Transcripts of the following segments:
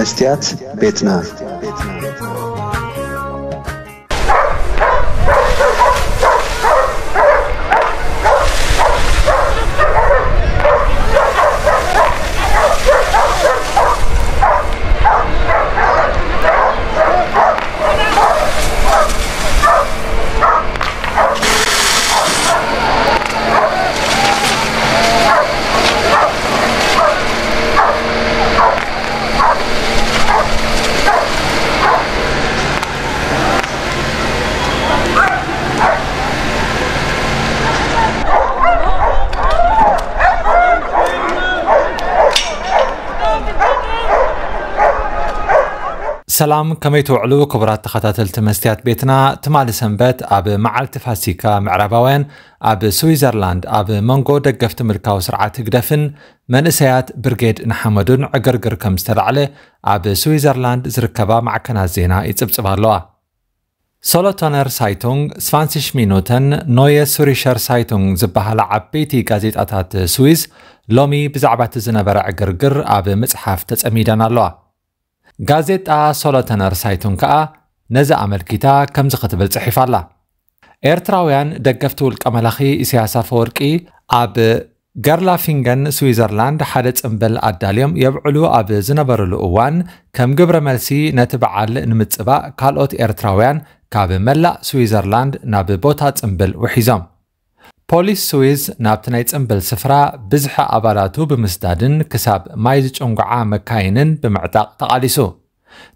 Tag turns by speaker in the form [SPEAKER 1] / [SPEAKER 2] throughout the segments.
[SPEAKER 1] መስትያት ቤት ናት። ሰላም ከመይ ትውዕሉ ክቡራት ተኸታተልቲ መስትያት ቤትና ትማሊ ሰንበት ኣብ መዓልቲ ፋሲካ ምዕራባውያን ኣብ ስዊዘርላንድ ኣብ መንጎ ደገፍቲ ምልካዊ ስርዓት ህግደፍን መንእሰያት ብርጌድ ንሓመዱን ዕግርግር ከም ዝተላዕለ ኣብ ስዊዘርላንድ ዝርከባ ማዕከናት ዜና ይፅብፅባ ኣለዋ ሶሎቶነር ሳይቶንግ ስፋንሲሽ ሚኖተን ኖየ ሱሪሸር ሳይቶንግ ዝበሃላ ዓበይቲ ጋዜጣታት ስዊዝ ሎሚ ብዛዕባ እቲ ዝነበረ ዕግርግር ኣብ መፅሓፍ ተፀሚደን ኣለዋ ጋዜጣ ሶሎተነር ሳይቱን ከዓ ነዚ ኣመልኪታ ከምዚ ክትብል ጽሒፋ ኣላ ኤርትራውያን ደገፍቲ ውልቀ መላኺ ኢስያስ ኣፈወርቂ ኣብ ገርላፊንገን ስዊዘርላንድ ሓደ ጽምብል ኣዳልዮም የብዕሉ ኣብ ዝነበረሉ እዋን ከም ግብረ መልሲ ነቲ በዓል ንምጽባእ ካልኦት ኤርትራውያን ካብ መላእ ስዊዘርላንድ ናብ ቦታ ጽምብል ውሒዞም ፖሊስ ስዊዝ ናብቲ ናይ ፅምብል ስፍራ ብዝሐ ኣባላቱ ብምስዳድን ክሳብ ማይ ዝጭንጉዓ መካይንን ብምዕጣቕ ተቓሊሱ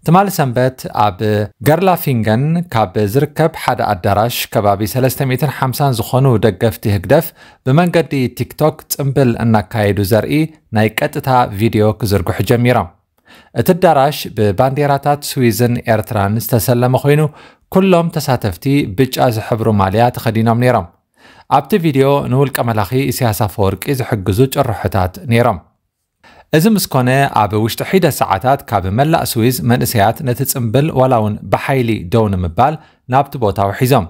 [SPEAKER 1] ትማል ሰንበት ኣብ ገርላፊንገን ካብ ዝርከብ ሓደ ኣዳራሽ ከባቢ 350 ዝኾኑ ደገፍቲ ህግደፍ ብመንገዲ ቲክቶክ ፅምብል እናካየዱ ዘርኢ ናይ ቀጥታ ቪድዮ ክዝርግሑ ጀሚሮም እቲ ኣዳራሽ ብባንዴራታት ስዊዝን ኤርትራን ዝተሰለመ ኮይኑ ኩሎም ተሳተፍቲ ብጫ ዝሕብሩ ማልያ ተኸዲኖም ነይሮም ኣብቲ ቪድዮ ንውልቀ መላኺ ኢስያስ ኣፈወርቂ ዝሕግዙ ጭርሖታት ነይሮም እዚ ምስ ኮነ ኣብ ውሽጢ ሒደ ሰዓታት ካብ መላእ ስዊዝ መንእሰያት ነቲ ፅምብል ዋላ እውን ብሓይሊ ደው ንምባል ናብቲ ቦታ ውሒዞም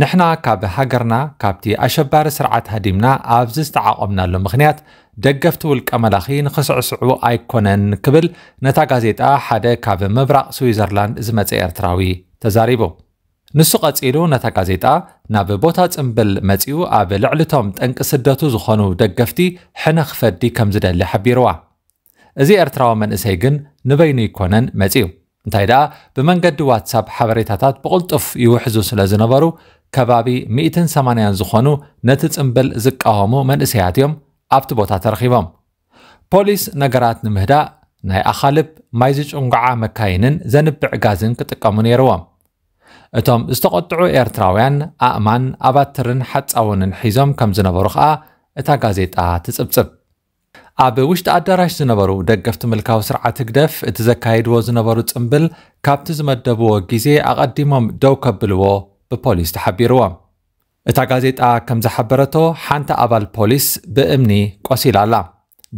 [SPEAKER 1] ንሕና ካብ ሃገርና ካብቲ ኣሸባሪ ስርዓት ሃዲምና ኣብዚ ዝተዓቐምናሉ ምክንያት ደገፍቲ ውልቀ መላኺ ንኽስዕስዑ ኣይኮነን ክብል ነታ ጋዜጣ ሓደ ካብ ምብራቕ ስዊዘርላንድ ዝመፀ ኤርትራዊ ተዛሪቡ ንሱ ቀፂሉ ነታ ጋዜጣ ናብ ቦታ ፅምብል መፂኡ ኣብ ልዕልቶም ጠንቂ ስደቱ ዝኾኑ ደገፍቲ ሕነ ክፈዲ ከም ዝደሊ ሓቢርዋ እዚ ኤርትራዊ መንእሰይ ግን ንበይኑ ይኮነን መፂኡ እንታይ ደኣ ብመንገዲ ዋትሳፕ ሓበሬታታት ብቕልጡፍ ይውሕዙ ስለ ዝነበሩ ከባቢ 180 ዝኾኑ ነቲ ፅምብል ዝቃወሙ መንእሰያት እዮም ኣብቲ ቦታ ተረኺቦም ፖሊስ ነገራት ንምህዳእ ናይ ኣኻልብ ማይ ዝጭንጓዓ መካይንን ዘንብዕ ጋዝን ክጥቀሙ ነይርዎም እቶም ዝተቆጥዑ ኤርትራውያን ኣእማን ኣባትርን ሓፃውንን ሒዞም ከም ዝነበሩ ከዓ እታ ጋዜጣ ትፅብፅብ ኣብ ውሽጢ ኣዳራሽ ዝነበሩ ደገፍቲ ምልካዊ ስርዓት ህግደፍ እቲ ዘካየድዎ ዝነበሩ ፅምብል ካብቲ ዝመደብዎ ግዜ ኣቐዲሞም ደው ከብልዎ ብፖሊስ ተሓቢርዎም እታ ጋዜጣ ከም ዝሓበረቶ ሓንቲ ኣባል ፖሊስ ብእምኒ ቆሲላ ኣላ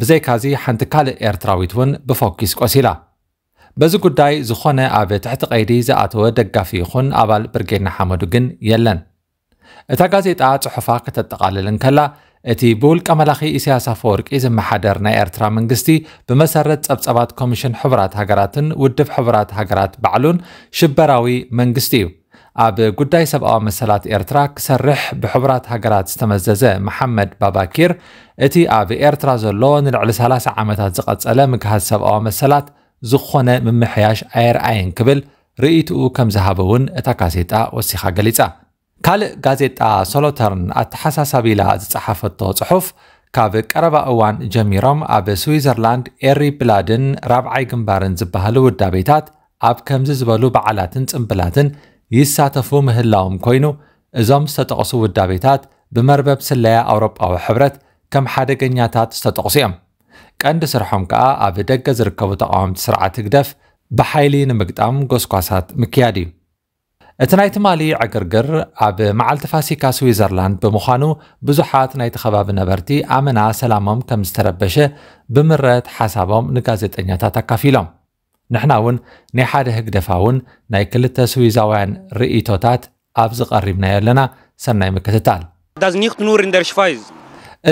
[SPEAKER 1] ብዘይካዚ ሓንቲ ካልእ ኤርትራዊት እውን ብፎኪስ ቆሲላ በዚ ጉዳይ ዝኾነ ኣብ ትሕቲ ቀይዲ ዝኣተወ ደጋፊ ይኹን ኣባል ብርጌድና ሓመዱ ግን የለን እታ ጋዜጣ ጽሑፋ ክተጠቓልል እንከላ እቲ ብውልቀ መላኺ ኢሳያስ ኣፈወርቂ ዝመሓደር ናይ ኤርትራ መንግስቲ ብመሰረት ጸብጸባት ኮሚሽን ሕቡራት ሃገራትን ውድብ ሕቡራት ሃገራት ባዕሉን ሽበራዊ መንግስቲ እዩ ኣብ ጉዳይ ሰብኣዊ መሰላት ኤርትራ ክሰርሕ ብሕቡራት ሃገራት ዝተመዘዘ መሓመድ ባባኪር እቲ ኣብ ኤርትራ ዘሎ ንልዕሊ 30 ዓመታት ዝቐጸለ ምግሃዝ ሰብኣዊ መሰላት ዝኾነ ምምሕያሽ ኣየርኣየን ክብል ርእይትኡ ከም ዝሃበ እውን እታ ጋዜጣ ወሲኻ ገሊጻ ካልእ ጋዜጣ ሶሎተርን ኣተሓሳሳቢላ ዝፀሓፈቶ ጽሑፍ ካብ ቀረባ እዋን ጀሚሮም ኣብ ስዊዘርላንድ ኤሪ ብላድን ራብዓይ ግንባርን ዝበሃሉ ውዳቤታት ኣብ ከምዚ ዝበሉ በዓላትን ፅምብላትን ይሳተፉ ምህላዎም ኮይኑ እዞም ዝተጠቕሱ ውዳቤታት ብመርበብ ስለያ ኣውሮጳዊ ሕብረት ከም ሓደገኛታት ዝተጠቕሱ እዮም ቀንዲ ስርሖም ከዓ ኣብ ደገ ዝርከቡ ተቃወምቲ ስርዓት ህግደፍ ብሓይሊ ንምግጣም ጎስጓሳት ምክያድ እዩ እቲ ናይ ትማሊ ዕግርግር ኣብ መዓልቲ ፋሲካ ስዊዘርላንድ ብምዃኑ ብዙሓት ናይቲ ከባቢ ነበርቲ ኣመና ሰላሞም ከም ዝተረበሸ ብምረት ሓሳቦም ንጋዜጠኛታት ኣካፊሎም ንሕና እውን ናይ ሓደ ህግደፋ እውን ናይ ክልተ ስዊዛውያን ርእቶታት ኣብዚ ቀሪብናዮ ኣለና ሰናይ ምክትታል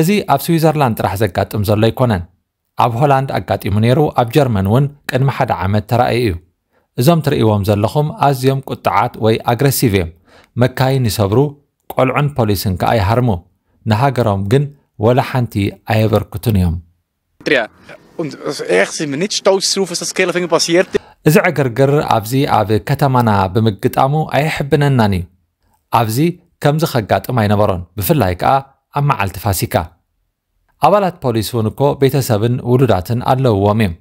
[SPEAKER 1] እዚ ኣብ ስዊዘርላንድ ጥራሕ ዘጋጥም ዘሎ ኣይኮነን ኣብ ሆላንድ ኣጋጢሙ ነይሩ ኣብ ጀርመን እውን ቅድሚ ሓደ ዓመት ተራእየ እዩ እዞም ትርእይዎም ዘለኹም ኣዝዮም ቁጥዓት ወይ ኣግረሲቭ እዮም መካይን ይሰብሩ ቆልዑን ፖሊስን ከዓ ይሃርሙ ንሃገሮም ግን ወላ ሓንቲ ኣየበርክቱን እዮም እዚ ዕግርግር ኣብዚ ኣብ ከተማና ብምግጣሙ ኣይሕብነናን እዩ ኣብዚ ከምዚ ከጋጥም ኣይነበሮን ብፍላይ ከዓ ኣብ መዓልቲ ፋሲካ አባላት ፖሊስ እውን እኮ ቤተሰብን ውሉዳትን ኣለውዎም እዮም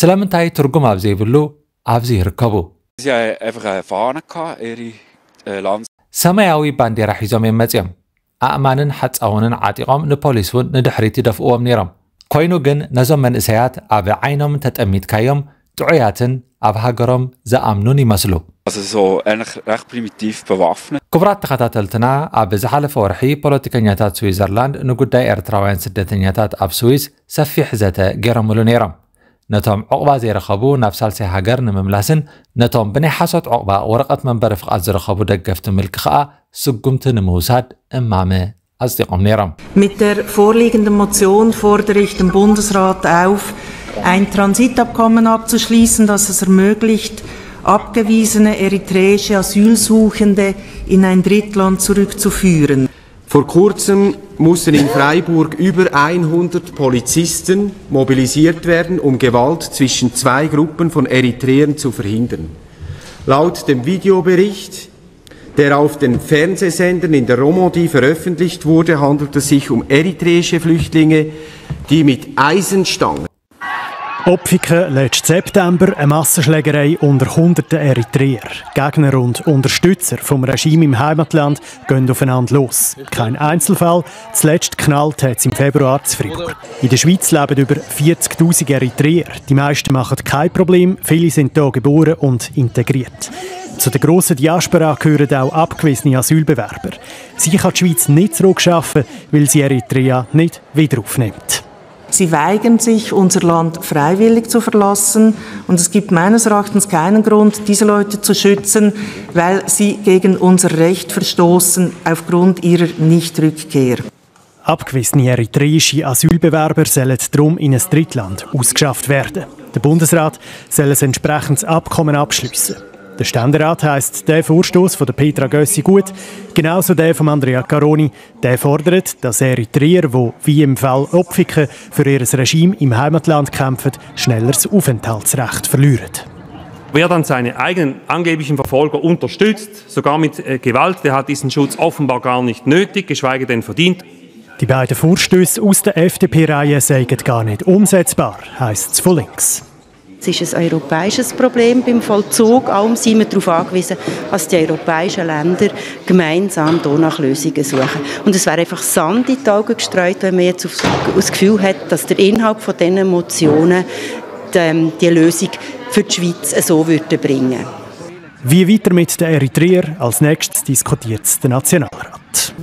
[SPEAKER 1] ስለምንታይ ትርጉም ኣብ ዘይብሉ ኣብዚ ይርከቡ ሰማያዊ ባንዴራ ሒዞም እዮም መፅኦም ኣእማንን ሓፃውንን ዓጢቖም ንፖሊስ እውን ንድሕሪት ይደፍእዎም ነይሮም ኮይኑ ግን ነዞም መንእሰያት ኣብ ዓይኖም ተጠሚትካዮም ጥዑያትን ኣብ ሃገሮም ዝኣምኑን ይመስሉ ክቡራት ተኸታተልትና ኣብ ዝሓለፈ ወርሒ ፖለቲከኛታት ስዊዘርላንድ ንጉዳይ ኤርትራውያን ስደተኛታት ኣብ ስዊስ ሰፊሕ ዘተ ገይሮምሉ ነይሮም ነቶም ዕቑባ ዘይረኸቡ ናብ ሳልሳይ ሃገር ንምምላስን ነቶም ብናይ ሓሶት ዕቑባ ወረቐት መንበሪ ፍቓድ ዝረኸቡ ደገፍቲ ምልኪ ከዓ ስጉምቲ ንምውሳድ እማመ ኣጽጢቖም ነይሮም
[SPEAKER 2] ሚት ደር ፎርሊግንደ ሞሽን ፎርደር ich den Bundesrat auf ein Transitabkommen abzuschließen, das es ermöglicht, abgewiesene eritreische Asylsuchende in ein Drittland zurückzuführen. Vor kurzem mussten in Freiburg über 100 Polizisten mobilisiert werden, um Gewalt zwischen zwei Gruppen von Eritreern zu verhindern. Laut dem Videobericht, der auf den Fernsehsendern in der Romandie veröffentlicht wurde, handelt es sich um eritreische Flüchtlinge, die mit Eisenstangen Opfiken letzten September eine Massenschlägerei unter hunderten Eritreer. Gegner und Unterstützer vom Regime im Heimatland gehen aufeinander los. Kein Einzelfall, zuletzt knallt hat es im Februar zu Fribourg. In der Schweiz leben über 40'000 Eritreer. Die meisten machen kein Problem, viele sind hier geboren und integriert. Zu der grossen Diaspora gehören auch abgewiesene Asylbewerber. Sie kann die Schweiz nicht zurückschaffen, weil sie Eritrea nicht wieder aufnimmt. Sie weigern sich, unser Land freiwillig zu verlassen. Und es gibt meines Erachtens keinen Grund, diese Leute zu schützen, weil sie gegen unser Recht verstoßen aufgrund ihrer Nichtrückkehr. Abgewiesene eritreische Asylbewerber sollen darum in ein Drittland ausgeschafft werden. Der Bundesrat soll ein entsprechendes Abkommen abschließen. Der Ständerat heisst der Vorstoß von Petra Gössi gut, genauso der von Andrea Caroni. Der fordert, dass Eritreer, wo wie im Fall Opfiken für ihr Regime im Heimatland kämpfen, schneller das Aufenthaltsrecht verlieren.
[SPEAKER 1] Wer dann seine eigenen angeblichen Verfolger unterstützt, sogar mit äh, Gewalt, der hat diesen Schutz offenbar gar nicht nötig, geschweige denn verdient.
[SPEAKER 2] Die beiden Vorstöße aus der FDP-Reihe seien gar nicht umsetzbar, heisst es von links. Es ist ein europäisches Problem beim Vollzug. Allem sind wir darauf angewiesen, dass die europäischen Länder gemeinsam hier nach Lösungen suchen. Und es wäre einfach Sand in die Augen gestreut, wenn man jetzt das Gefühl hat, dass der Inhalt von diesen Motionen die, ähm, die Lösung für die Schweiz so würde bringen Wie weiter mit den Eritreern? Als nächstes diskutiert der Nationalrat.